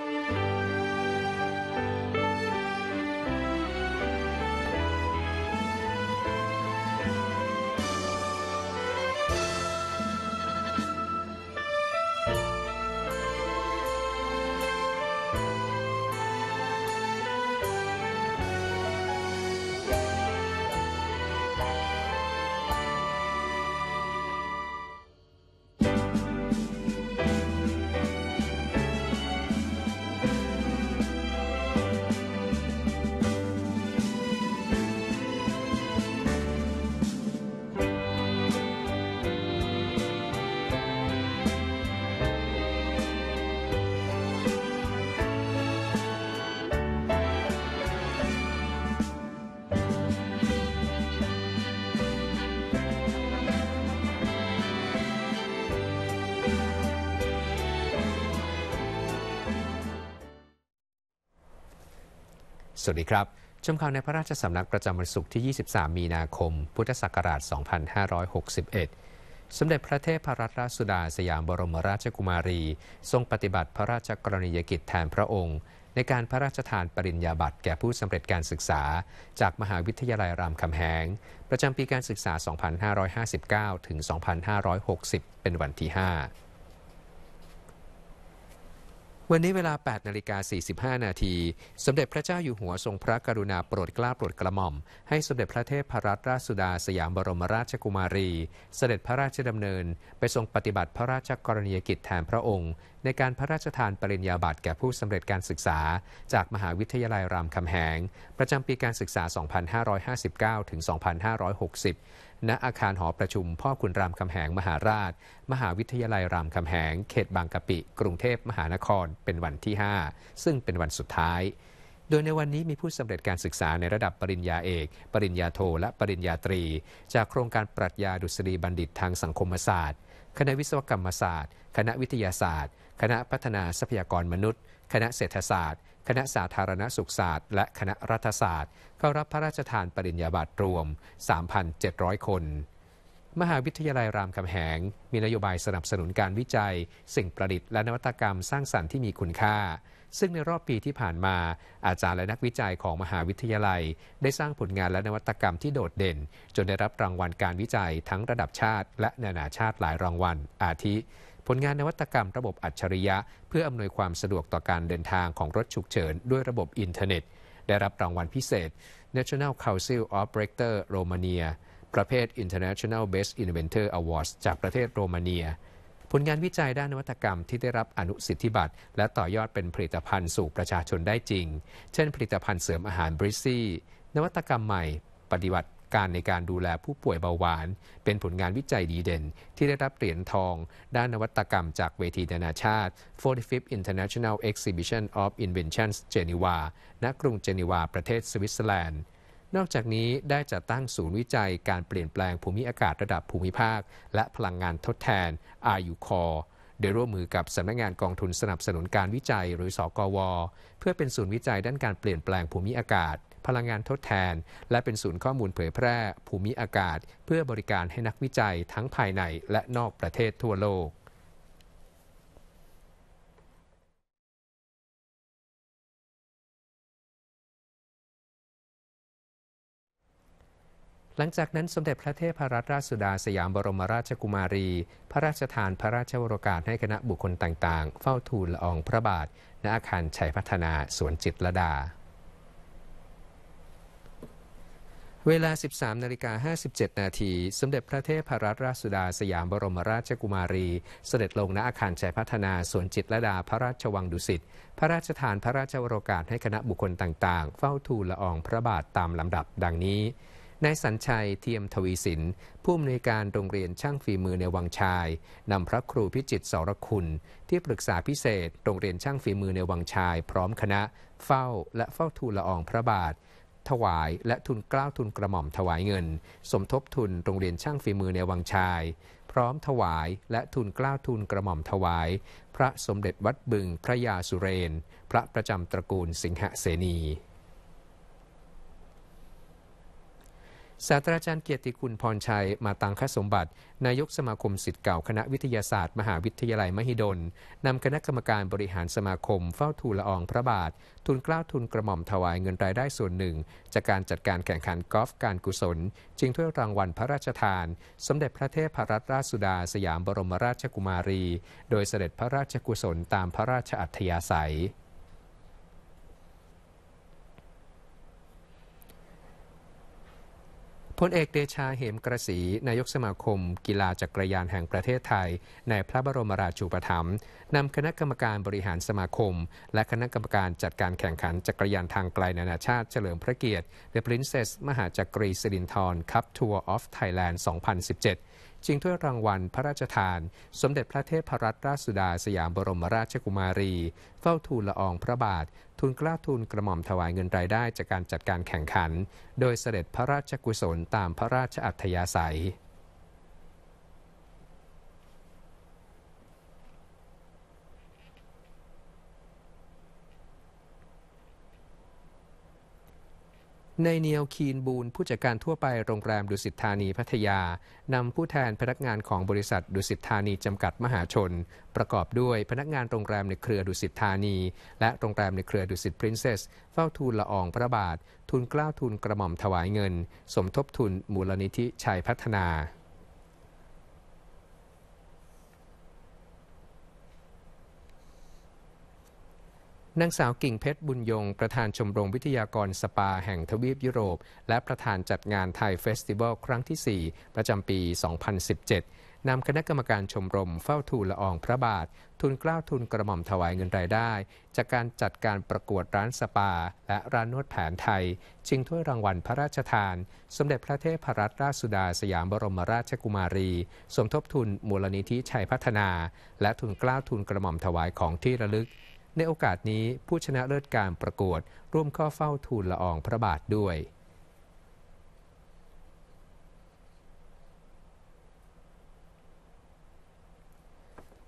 Thank you. วัสดีครับ ชมข่าวในพระราชสำนักประจำวันศุกร์ที่ 23 มีนาคม พุทธศักราช 2561 สมเด็จพระเทพรัตนราชสุดาสยามบรมราชกุมารี ทรงปฏิบัติพระราชกรณียกิจแทนพระองค์ ในการพระราชทานปริญญาบัตรแก่ผู้สำเร็จการศึกษา จากมหาวิทยาลัยรามคำแหงประจำปีการศึกษา 2559 ถึง 2560 เป็นวันที่5วันนี้เวลา8นาฬิกา45นาที สมเด็จพระเจ้าอยู่หัวทรงพระกรุณาโปรดเกล้าโปรดกระหม่อม ให้สมเด็จพระเทพรัตนราชสุดา สยามบรมราชกุมารี เสด็จพระราชดำเนินไปทรงปฏิบัติพระราชกรณียกิจแทนพระองค์ ในการพระราชทานปริญญาบัตรแก่ผู้สำเร็จการศึกษา จากมหาวิทยาลัยรามคำแหง ประจำปีการศึกษา 2559ถึง2560ณอาคารหอประชุมพ่อคุณรามคำแหงมหาราช มหาวิทยาลัยรามคำแหง เขตบางกะปิกรุงเทพมหานครเป็นวันที่ 5 ซึ่งเป็นวันสุดท้าย โดยในวันนี้มีผู้สำเร็จการศึกษาในระดับปริญญาเอก ปริญญาโท และปริญญาตรี จากโครงการปรัชญาดุษฎีบัณฑิตทางสังคมศาสตร์ คณะวิศวกรรมศาสตร์ คณะวิทยาศาสตร์ คณะพัฒนาทรัพยากรมนุษย์ คณะเศรษฐศาสตร์คณะ สาธารณสุขศาสตร์ และคณะรัฐศาสตร์ เข้ารับพระราชทานปริญญาบัตรรวม 3,700 คน มหาวิทยาลัยรามคำแหง มีนโยบายสนับสนุนการวิจัย สิ่งประดิษฐ์และนวัตกรรมสร้างสรรค์ที่มีคุณค่า ซึ่งในรอบปีที่ผ่านมาอาจารย์และนักวิจัยของมหาวิทยาลัย ได้สร้างผลงานและนวัตกรรมที่โดดเด่น จนได้รับรางวัลการวิจัย ทั้งระดับชาติ และนานาชาติหลายรางวัล อาทิผลงานนวัตกรรมระบบอัจฉริยะเพื่ออำนวยความสะดวกต่อการเดินทางของรถฉุกเฉินด้วยระบบอินเทอร์เน็ต ได้รับรางวัลพิเศษ National Council of Rector Romania ประเภท International Best Inventor Awards จากประเทศโรมาเนีย ผลงานวิจัยด้านนวัตกรรมที่ได้รับอนุสิทธิบัตรและต่อยอดเป็นผลิตภัณฑ์สู่ประชาชนได้จริง เช่นผลิตภัณฑ์เสริมอาหารบริซี่นวัตกรรมใหม่ปฏิบัติการในการดูแลผู้ป่วยเบาหวาน เป็นผลงานวิจัยดีเด่น ที่ได้รับเหรียญทองด้านนวัตกรรม จากเวทีนานาชาติ 45th International Exhibition of Inventions Geneva ณกรุงเจนีวาประเทศสวิตเซอร์แลนด์ นอกจากนี้ได้จัดตั้งศูนย์วิจัยการเปลี่ยนแปลงภูมิอากาศระดับภูมิภาค และพลังงานทดแทนุ u c โดยร่วมมือกับสำนักงงานกองทุนสนับสนุนการวิจัยหรือสอกวเพื่อเป็นศูนย์วิจัยด้านการเปลี่ยนแปลงภูมิอากาศพลังงานทดแทน และเป็นศูนย์ข้อมูลเผยแพร่ ภูมิอากาศ เพื่อบริการให้นักวิจัยทั้งภายในและนอกประเทศทั่วโลก หลังจากนั้นสมเด็จพระเทพรัตนราชสุดาสยามบรมราชกุมารี พระราชทานพระราชวรกาศให้คณะบุคคลต่าง ๆ เฝ้าทูลละอองพระบาทณอาคารชัยพัฒนา สวนจิตรดาเวลา 13นาฬิกา57 นาที สมเด็จพระเทพรัตนราชสุดาสยามบรมราชกุมารี เสด็จลงณอาคารชัยพัฒนาสวนจิตรดาพระราชวังดุสิต พระราชทานพระราชวรกาศให้คณะบุคคลต่างๆ เฝ้าทูลละอองพระบาทตามลำดับดังนี้ นายสัญชัยเทียมทวีสิน ผู้อำนวยการโรงเรียนช่างฝีมือในวังชายนำพระครูพิจิตสรคุณที่ปรึกษาพิเศษโรงเรียนช่างฝีมือในวังชาย พร้อมคณะ เฝ้า และเฝ้าทูลละอองพระบาทถวาย และทุนกล้าวทุนกระหม่อมถวายเงิน สมทบทุนโรงเรียนช่างฝีมือในวังชาย พร้อมถวายและทุนกล้าวทุนกระหม่อมถวาย พระสมเด็จวัดบึงพระยาสุเรน พระประจำตระกูลสิงหเสนีศาสตราจารย์เกียรติคุณพรชัยมาตังคสมบัตินายกสมาคมสิทธิ์เก่าคณะวิทยาศาสตร์มหาวิทยาลัยมหิดล นำคณะกรรมการบริหารสมาคมเฝ้าทูลละอองพระบาททุนกล้าวทุนกระหม่อมถวายเงินรายได้ส่วนหนึ่ง จากการจัดการแข่งขันกอล์ฟการกุศล จึงถ้วยรางวัลพระราชทาน สมเด็จพระเทพรัตนราชสุดาสยามบรมราชกุมารี โดยเสด็จพระราชกุศลตามพระราชอัธยาศัยพลเอกเดชาเหมกระสีนายกสมาคมกีฬาจักรยานแห่งประเทศไทย ในพระบรมราชูปถัมภ์นำคณะกรรมการบริหารสมาคม และคณะกรรมการจัดการแข่งขันจักรยานทางไกลนานาชาติเฉลิมพระเกียรติ The Princess มหาจักรีสิรินทรคัพทัวร์ออฟไทยแลนด์2017จึงถ้วยรางวัลพระราชทาน สมเด็จพระเทพรัตนราชสุดาสยามบรมราชกุมารี เฝ้าทูลละอองพระบาท ทุนกล้าทุนกระหม่อมถวายเงินรายได้จากการจัดการแข่งขัน โดยเสด็จพระราชกุศลตามพระราชอัธยาศัยในเนียวคีนบูนผู้จัดการทั่วไปโรงแรมดุสิตธานีพัทยานำผู้แทนพนักงานของบริษัทดุสิตธานีจำกัดมหาชน ประกอบด้วยพนักงานโรงแรมในเครือดุสิตธานี และโรงแรมในเครือดุสิตพรินเซสเฝ้าทูลละอองพระบาททุนกล้าวทุนกระหม่อมถวายเงิน สมทบทุนมูลนิธิชัยพัฒนานางสาวกิ่งเพชรบุญยง ประธานชมรมวิทยากรสปาแห่งทวีปยุโรป และประธานจัดงานไทยเฟสติวัลครั้งที่ 4 ประจำปี 2017 นำคณะกรรมการชมรมเฝ้าทูลละอองพระบาท ทุนกล้าวทุนกระหม่อมถวายเงินรายได้ จากการจัดการประกวดร้านสปาและร้านนวดแผนไทยชิงถ้วยรางวัลพระราชทาน สมเด็จพระเทพรัตนราชสุดาสยามบรมราชกุมารี สมทบทุนมูลนิธิชัยพัฒนา และทุนกล้าวทุนกระหม่อมถวายของที่ระลึกในโอกาสนี้ผู้ชนะเลิศการประกวด ร่วมข้อเฝ้าทูลละอองพระบาทด้วย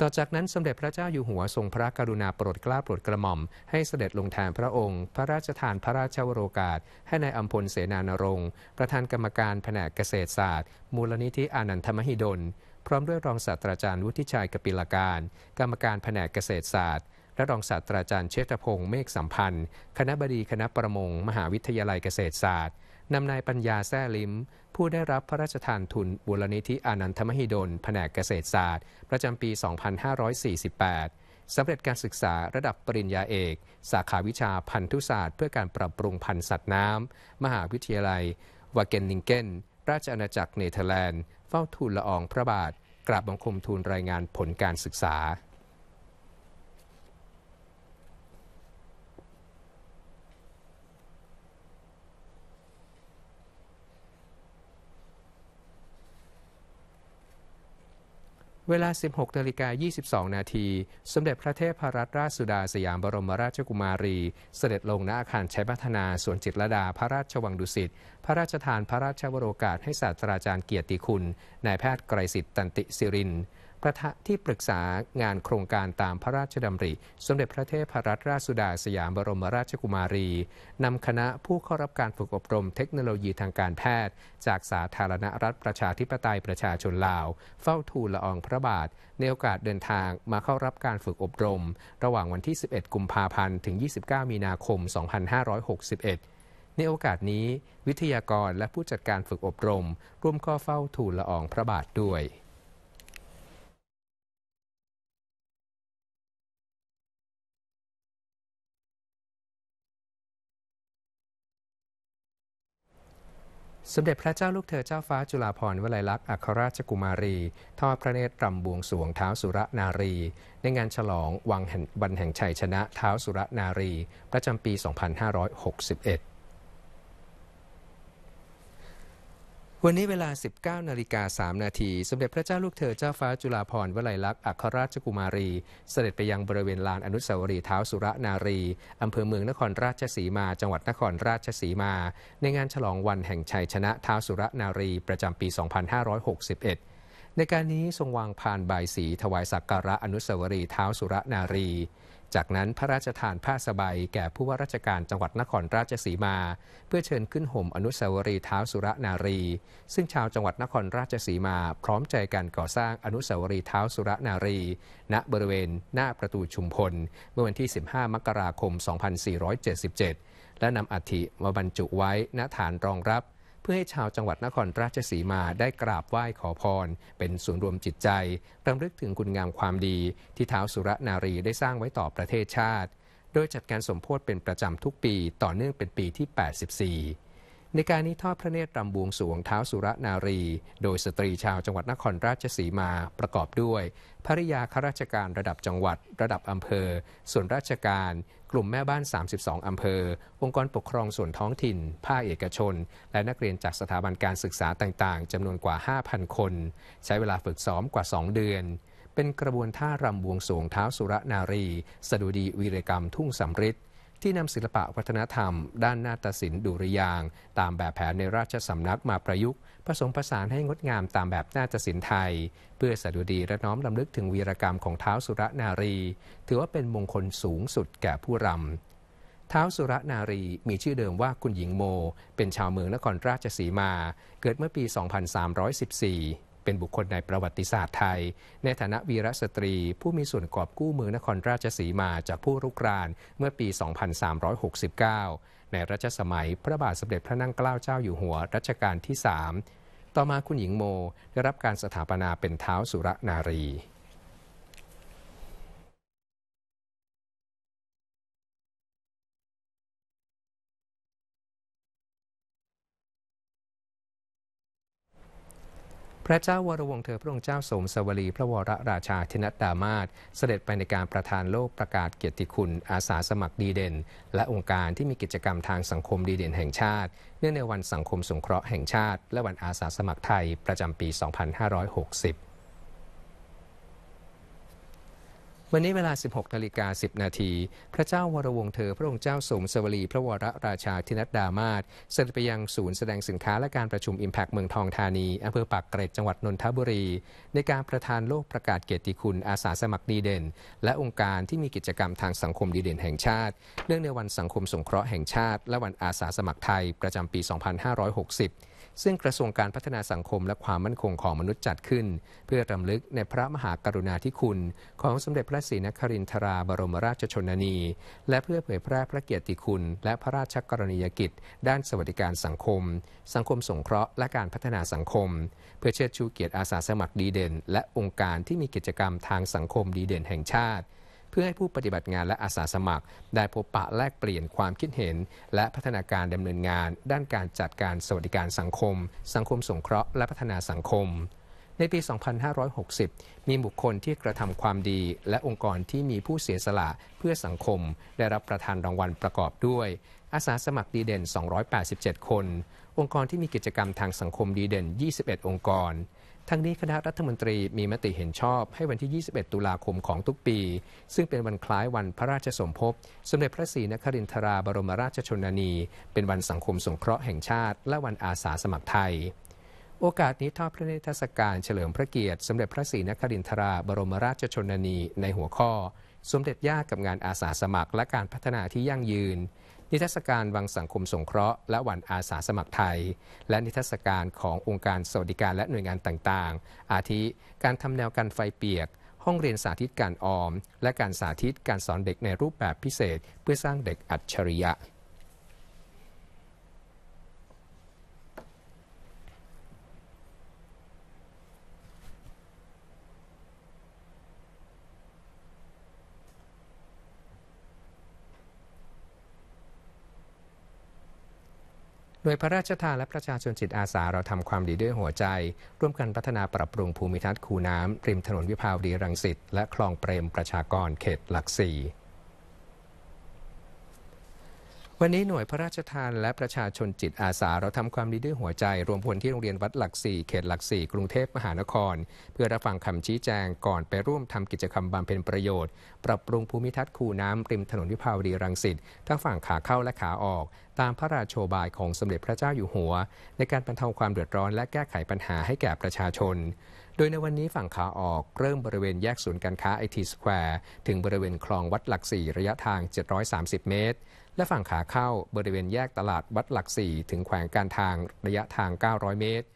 ต่อจากนั้น สมเด็จพระเจ้าอยู่หัวทรงพระกรุณาโปรดเกล้าโปรดกระหม่อม ให้เสด็จลงแทนพระองค์ พระราชทานพระราชวโรกาสให้ในายอัมพลเสนานรงค์ประธานกรรมการแผนกเกษตรศาสตร์ มูลนิธิอนันทมหิดลพร้อมด้วยรองศาสตราจารย์วุฒิชัยกปิลการ กรรมการแผนกเกษตรศาสตร์และรองศาสตราจารย์เชษฐพงศ์เมฆสัมพันธ์ คณะบดีคณะประมง มหาวิทยาลัยเกษตรศาสตร์นำนายปัญญาแซ่ลิมผู้ได้รับพระราชทานทุนบุรณิธิอนันทมหิดลแผนกเกษตรศาสตร์ ประจำปี 2548 สำเร็จการศึกษาระดับปริญญาเอก สาขาวิชาพันธุศาสตร์ เพื่อการปรับปรุงพันธุ์สัตว์น้ำมหาวิทยาลัยวาเกนนิงเกนราชอาณาจักรเนเธอร์แลนด์ เฝ้าทูลละอองพระบาทกราบบังคมทูลรายงานผลการศึกษาเวลา 16นาฬิกา22 นาที สมเด็จพระเทพรัตนราชสุดาสยามบรมราชกุมารี เสด็จลงณอาคารใช้พัฒนาสวนจิตรดาพระราชวังดุสิต พระราชทานพระราชวโรกาสให้ศาสตราจารย์เกียรติคุณนายแพทย์ไกรสิทธิ์ตันติสิรินกระทะที่ปรึกษางานโครงการตามพระราชดำริ สมเด็จพระเทพรัตนราชสุดาสยามบรมราชกุมารีนำคณะผู้เข้ารับการฝึกอบรม เทคโนโลยีทางการแพทย์จากสาธารณรัฐประชาธิปไตยประชาชนลาวเฝ้าทูลละอองพระบาทในโอกาสเดินทางมาเข้ารับการฝึกอบรม ระหว่างวันที่ 11 กุมภาพันธ์ถึง 29 มีนาคม 2561 ในโอกาสนี้ วิทยากรและผู้จัดการฝึกอบรม ร่วมข้อเฝ้าทูลละอองพระบาทด้วยสมเด็จพระเจ้าลูกเธอเจ้าฟ้าจุฬาภรณ์วลัยลักษณ์อัครราชกุมารี ทอดพระเนตรรำบวงสวงเท้าสุรนารี ในงานฉลองวังวันแห่งชัยชนะเท้าสุรนารี ประจำปี 2561วันนี้เวลา 19นาฬิกา3นาทีสมเด็จพระเจ้าลูกเธอเจ้าฟ้าจุฬาภรณ์วลัยลักษณ์อัครราชกุมารี เสด็จไปยังบริเวณลานอนุสาวรีย์เท้าสุรนารี อำเภอเมืองนครราชสีมา จังหวัดนครราชสีมา ในงานฉลองวันแห่งชัยชนะเท้าสุรนารี ประจำปี 2561 ในการนี้ทรงวางพานบายสีถวายสักการะอนุสาวรีย์เท้าสุรนารีจากนั้นพระราชทานผ้าสบายแก่ผู้ว่าราชการจังหวัดนครราชสีมา เพื่อเชิญขึ้นห่มอนุสาวรีย์เท้าสุรนารี ซึ่งชาวจังหวัดนครราชสีมา พร้อมใจกันก่อสร้างอนุสาวรีย์เท้าสุรนารี ณบริเวณหน้าประตูชุมพลเมื่อวันที่ 15 มกราคม 2477 และนำอัฐิมาบรรจุไว้ณฐานรองรับพื่อให้ชาวจังหวัดนครราชสีมาได้กราบไหว้ขอพร เป็นส่วนรวมจิตใจ รำลึกถึงคุณงามความดีที่ท้าวสุรนารีได้สร้างไว้ต่อประเทศชาติ โดยจัดการสมโพธิเป็นประจำทุกปีต่อเนื่องเป็นปีที่ 84ในการนี้ทอดพระเนตรรำบวงสวงเท้าสุรนารี โดยสตรีชาวจังหวัดนครราชสีมาประกอบด้วย ภริยาข้าราชการระดับจังหวัดระดับอำเภอ ส่วนราชการกลุ่มแม่บ้าน 32 อำเภอ องค์กรปกครองส่วนท้องถิ่นภาคเอกชน และนักเรียนจากสถาบันการศึกษาต่างๆ จำนวนกว่า 5,000 คน ใช้เวลาฝึกซ้อมกว่า 2 เดือน เป็นกระบวนท่ารำบวงสวงเท้าสุรนารีสดุดีวีรกรรมทุ่งสำริดที่นำศิลปะวัฒนธรรม ด้านนาฏศิลป์ดุริยาง ตามแบบแผนในราชสำนักมาประยุกต์ผสมผสานให้งดงามตามแบบนาฏศิลป์ไทย เพื่อสดุดีและน้อมลำลึกถึงวีรกรรมของเท้าสุรนารี ถือว่าเป็นมงคลสูงสุดแก่ผู้รำท้าวสุรนารีมีชื่อเดิมว่าคุณหญิงโม เป็นชาวเมืองนครราชสีมาเกิดเมื่อปี 2314เป็นบุคคลในประวัติศาสตร์ไทย ในฐานะวีรสตรีผู้มีส่วนกอบกู้เมืองนครราชสีมาจากผู้รุกรานเมื่อปี 2369 ในรัชสมัย พระบาทสมเด็จพระนั่งเกล้าเจ้าอยู่หัวรัชกาลที่ 3 ต่อมาคุณหญิงโมได้รับการสถาปนาเป็นเท้าสุรนารีพระเจ้าวรวงเธอพระองค์เจ้าสมสวรีพระวรราชาธินัดดามาศเสด็จไปในการประทานโลกประกาศเกียรติคุณอาสาสมัครดีเด่น และองค์การที่มีกิจกรรมทางสังคมดีเด่นแห่งชาติ เนื่องในวันสังคมสงเคราะห์แห่งชาติ และวันอาสาสมัครไทยประจำปี 2560วันนี้เวลา 16นาฬิกา10 นาที พระเจ้าวรวงเธอพระองค์เจ้าสมสวรี พระวรราชาธินัดดามาศเสด็จไปยังศูนย์แสดงสินค้า และการประชุม Impact เมืองทองธานีอำเภอปากเกร็ดจังหวัดนนทบุรี ในการประธานโลกประกาศเกียรติคุณอาสาสมัครดีเด่น และองค์การที่มีกิจกรรมทางสังคมดีเด่นแห่งชาติเนื่องในวันสังคมสงเคราะห์แห่งชาติ และวันอาสาสมัครไทยประจำปี 2560ซึ่งกระทรวงการพัฒนาสังคมและความมั่นคงของมนุษย์จัดขึ้น เพื่อรำลึกในพระมหากรุณาธิคุณ ของสมเด็จพระศรีนครินทราบรมราชชนนี และเพื่อเผยแพร่พระเกียรติคุณ และพระราชกรณียกิจ ด้านสวัสดิการสังคม สังคมสงเคราะห์และการพัฒนาสังคม เพื่อเชิดชูเกียรติอาสาสมัครดีเด่น และองค์การที่มีกิจกรรมทางสังคมดีเด่นแห่งชาติเพื่อให้ผู้ปฏิบัติงานและอาสาสมัครได้พบปะแลกเปลี่ยนความคิดเห็น และพัฒนาการดำเนินงานด้านการจัดการสวัสดิการสังคม สังคมสงเคราะห์และพัฒนาสังคม ในปี 2560 มีบุคคลที่กระทำความดี และองค์กรที่มีผู้เสียสละเพื่อสังคม ได้รับประธานรางวัลประกอบด้วย อาสาสมัครดีเด่น 287 คน องค์กรที่มีกิจกรรมทางสังคมดีเด่น 21 องค์กรทั้งนี้คณะรัฐมนตรีมีมติเห็นชอบให้วันที่ 21 ตุลาคมของทุกปี ซึ่งเป็นวันคล้ายวันพระราชสมภพสมเด็จพระศรีนครินทราบรมราชชนนี เป็นวันสังคมสงเคราะห์แห่งชาติและวันอาสาสมัครไทย โอกาสนี้ทอดพระเนตรศการเฉลิมพระเกียรติสมเด็จพระศรีนครินทราบรมราชชนนีในหัวข้อ สมเด็จย่ากับงานอาสาสมัครและการพัฒนาที่ยั่งยืนนิทรรศการ วังสังคมสงเคราะห์และวันอาสาสมัครไทย และนิทรรศการขององค์การสวัสดิการและหน่วยงานต่างๆ อาทิการทำแนวกันไฟเปียก ห้องเรียนสาธิตการออม และการสาธิตการสอนเด็กในรูปแบบพิเศษ เพื่อสร้างเด็กอัจฉริยะ่วยพระราชทานและประชาชนจิตอาสาเราทำความดีด้วยหัวใจ ร่วมกันพัฒนาปรับปรุงภูมิทัศน์คูน้ำริมถนนวิภาวดีรังสิตและคลองเปรมประชากรเขตหลักสี่วันนี้หน่วยพระราชทานและประชาชนจิตอาสาเราทำความดีด้วยหัวใจรวมพลที่โรงเรียนวัดหลักสี่เขตหลักสี่กรุงเทพมหานครเพื่อรับฟังคำชี้แจงก่อนไปร่วมทำกิจกรรมบำเพ็ญประโยชน์ปรับปรุงภูมิทัศน์คูน้ำริมถนนวิภาวดีรังสิตทั้งฝั่งขาเข้าและขาออกตามพระราชโชบายของสมเด็จพระเจ้าอยู่หัวในการบรรเทาความเดือดร้อนและแก้ไขปัญหาให้แก่ประชาชนโดยในวันนี้ฝั่งขาออก เริ่มบริเวณแยกศูนย์การค้าไอทีสแควร์ถึงบริเวณคลองวัดหลักสี่ระยะทาง 730 เมตร และฝั่งขาเข้าบริเวณแยกตลาดวัดหลักสี่ถึงแขวงการทางระยะทาง 900 เมตร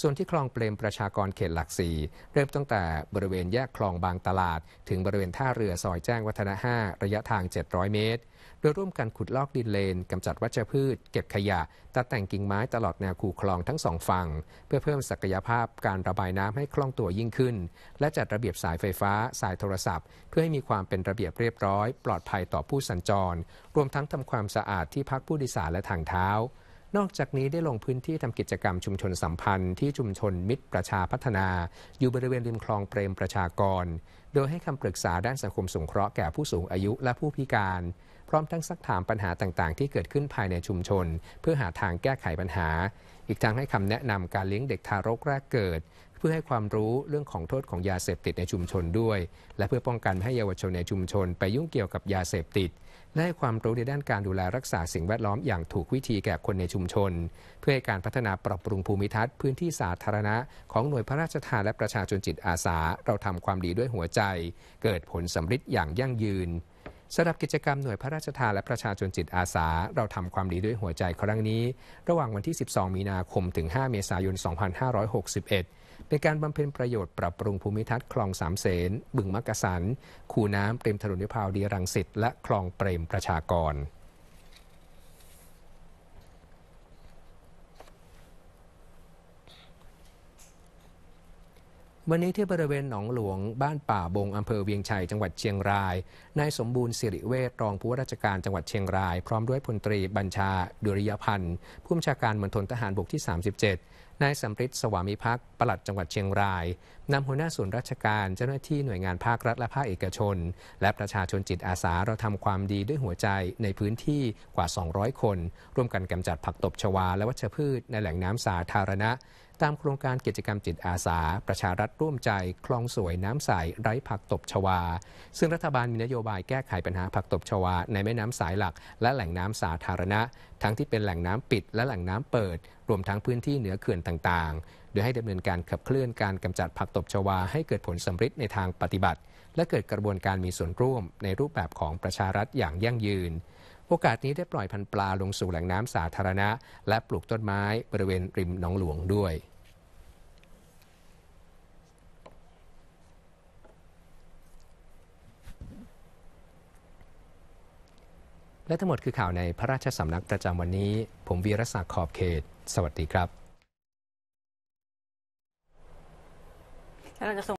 ส่วนที่คลองเปรมประชากรเขตหลักสี่เริ่มตั้งแต่บริเวณแยกคลองบางตลาดถึงบริเวณท่าเรือซอยแจ้งวัฒนะ 5 ระยะทาง 700 เมตร โดยร่วมกันขุดลอกดินเลนกำจัดวัชพืชเก็บขยะ ตัดแต่งกิ่งไม้ตลอดแนวคูคลองทั้งสองฝั่งเพื่อเพิ่มศักยภาพการระบายน้ำให้คล่องตัวยิ่งขึ้น และจัดระเบียบสายไฟฟ้าสายโทรศัพท์ เพื่อให้มีความเป็นระเบียบเรียบร้อย ปลอดภัยต่อผู้สัญจร รวมทั้งทำความสะอาดที่พักผู้โดยสารและทางเท้านอกจากนี้ได้ลงพื้นที่ทำกิจกรรมชุมชนสัมพันธ์ที่ชุมชนมิตรประชาพัฒนา อยู่บริเวณริมคลองเปรมประชากร โดยให้คำปรึกษาด้านสังคมสงเคราะห์ แก่ผู้สูงอายุและผู้พิการ พร้อมทั้งซักถามปัญหาต่างๆที่เกิดขึ้นภายในชุมชน เพื่อหาทางแก้ไขปัญหา อีกทั้งให้คำแนะนำการเลี้ยงเด็กทารกแรกเกิดพื่อให้ความรู้เรื่องของโทษของยาเสพติดในชุมชนด้วย และเพื่อป้องกันให้เยาวชนในชุมชน ไปยุ่งเกี่ยวกับยาเสพติดและให้ความรู้ในด้านการดูแลรักษาสิ่งแวดล้อมอย่างถูกวิธีแก่คนในชุมชน เพื่อให้การพัฒนาปรับปรุงภูมิทัศน์พื้นที่สาธารณะของหน่วยพระราชทานและประชาชนจิตอาสาเราทำความดีด้วยหัวใจ เกิดผลสำริจอย่างยั่งยืนสำหรับกิจกรรมหน่วยพระราชทานและประชาชนจิตอาสา เราทำความดีด้วยหัวใจครั้งนี้ ระหว่างวันที่ 12 มีนาคมถึง 5 เมษายน 2561ในการบำเพ็ญประโยชน์ปรับปรุงภูมิทัศน์คลองสามเสนบึงมักกะสัน คูน้ำเตรมถนนวิภาวดีรังสิตและคลองเปรมประชากร วันนี้ที่บริเวณหนองหลวงบ้านป่าบงอำเภอเวียงชัยจังหวัดเชียงรายนายสมบูรณ์สิริเวชรองผู้ว่าราชการจังหวัดเชียงราย พร้อมด้วยพลตรีบัญชาดุริยพันธ์ผู้บัญชาการมณฑลทหารบกที่ 37นายสัมฤทธิ์สวามิภักดร์ปลัดจังหวัดเชียงราย นำหัวหน้าส่วนราชการเจ้าหน้าที่หน่วยงานภาครัฐและภาคเอกชน และประชาชนจิตอาสาเราทำความดีด้วยหัวใจในพื้นที่กว่า 200 คน ร่วมกันกำจัดผักตบชวา และวัชพืชในแหล่งน้ำสาธารณะตามโครงการกิจกรรมจิตอาสา ประชารัฐร่วมใจ คลองสวยน้ำใสไร้ผักตบชวา ซึ่งรัฐบาลมีนโยบายแก้ไขปัญหาผักตบชวาในแม่น้ำสายหลัก และแหล่งน้ำสาธารณะ ทั้งที่เป็นแหล่งน้ำปิดและแหล่งน้ำเปิดรวมทั้งพื้นที่เหนือเขื่อนต่างๆ โดยให้ดำเนินการขับเคลื่อนการกำจัดผักตบชวาให้เกิดผลสำฤทธิ์ในทางปฏิบัติ และเกิดกระบวนการมีส่วนร่วม ในรูปแบบของประชารัฐอย่างยั่งยืนโอกาสนี้ได้ปล่อยพันธุ์ปลาลงสู่แหล่งน้ำสาธารณะและปลูกต้นไม้บริเวณริมหนองหลวงด้วย และทั้งหมดคือข่าวในพระราชสำนักประจำวันนี้ ผมวีรศักดิ์ขอบเขต สวัสดีครับ